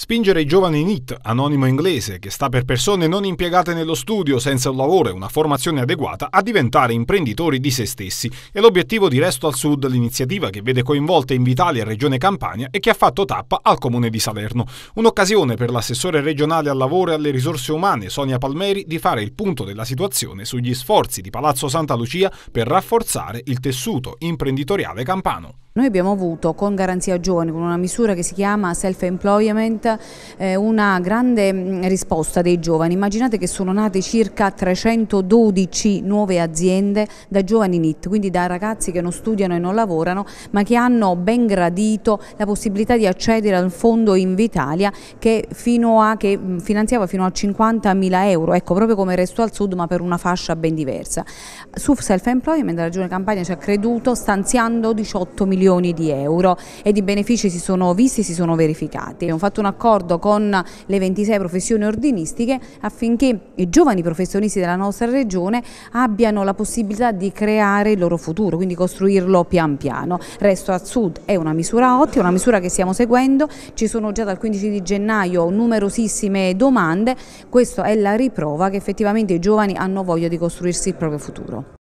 Spingere i giovani NIT, anonimo inglese, che sta per persone non impiegate nello studio, senza un lavoro e una formazione adeguata, a diventare imprenditori di se stessi. È l'obiettivo di Resto al Sud, l'iniziativa che vede coinvolte Invitalia e Regione Campania e che ha fatto tappa al Comune di Salerno. Un'occasione per l'assessore regionale al lavoro e alle risorse umane, Sonia Palmeri, di fare il punto della situazione sugli sforzi di Palazzo Santa Lucia per rafforzare il tessuto imprenditoriale campano. Noi abbiamo avuto con Garanzia Giovani, con una misura che si chiama Self-Employment, eh, una grande mm, risposta dei giovani. Immaginate che sono nate circa 312 nuove aziende da giovani NIT, quindi da ragazzi che non studiano e non lavorano, ma che hanno ben gradito la possibilità di accedere al fondo Invitalia che, fino a, che mm, finanziava fino a 50.000 euro, ecco proprio come il Resto al Sud ma per una fascia ben diversa. Su Self-Employment la Regione Campania ci ha creduto stanziando 18 milioni milioni di euro e di benefici si sono visti, e si sono verificati. Abbiamo fatto un accordo con le 26 professioni ordinistiche affinché i giovani professionisti della nostra regione abbiano la possibilità di creare il loro futuro, quindi costruirlo pian piano. Resto a Sud è una misura ottima, una misura che stiamo seguendo, ci sono già dal 15 di gennaio numerosissime domande, questa è la riprova che effettivamente i giovani hanno voglia di costruirsi il proprio futuro.